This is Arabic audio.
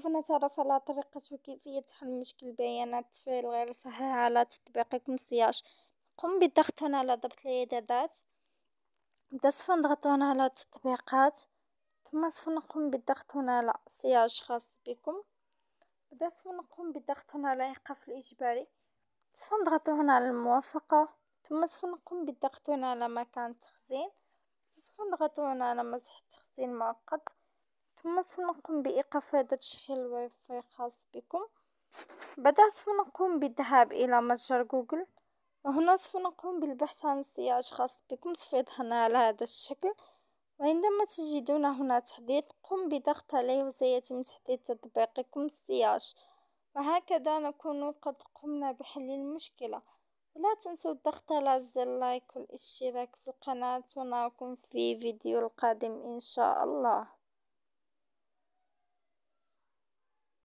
سوف نتعرف على طريقة وكيفية حل مشكل بيانات فعل الغير صحيح على تطبيقكم سياش قم بالضغط هنا على ضبط الإعدادات، إذا سوف نضغط هنا على التطبيقات، ثم سوف نقوم بالضغط هنا على سياج خاص بكم، إذا سوف نقوم بالضغط هنا على إيقاف الإجباري، سوف نضغط هنا على الموافقة، ثم سوف نقوم بالضغط هنا على مكان التخزين، سوف نضغط هنا على مسح التخزين مؤقت. ثم سنقوم بإيقاف هذا تشغيل الواي فاي خاص بكم بعدها سنقوم بالذهاب إلى متجر جوجل وهنا سوف نقوم بالبحث عن سياج خاص بكم سوف يظهرنا على هذا الشكل وعندما تجدون هنا تحديث قم بضغط عليه وسيتم تحديث تطبيقكم السياج وهكذا نكون قد قمنا بحل المشكلة ولا تنسوا الضغط على زر اللايك والاشتراك في القناة ونراكم في فيديو القادم إن شاء الله